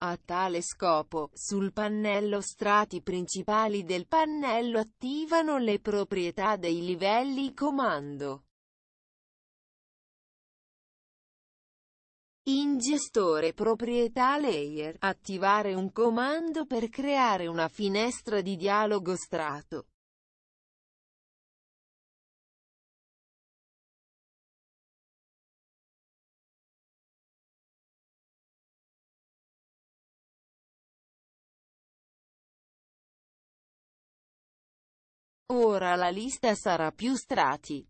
A tale scopo, sul pannello strati principali del pannello attivano le proprietà dei livelli comando. In gestore proprietà layer, attivare un comando per creare una finestra di dialogo strato. Ora la lista sarà più strati.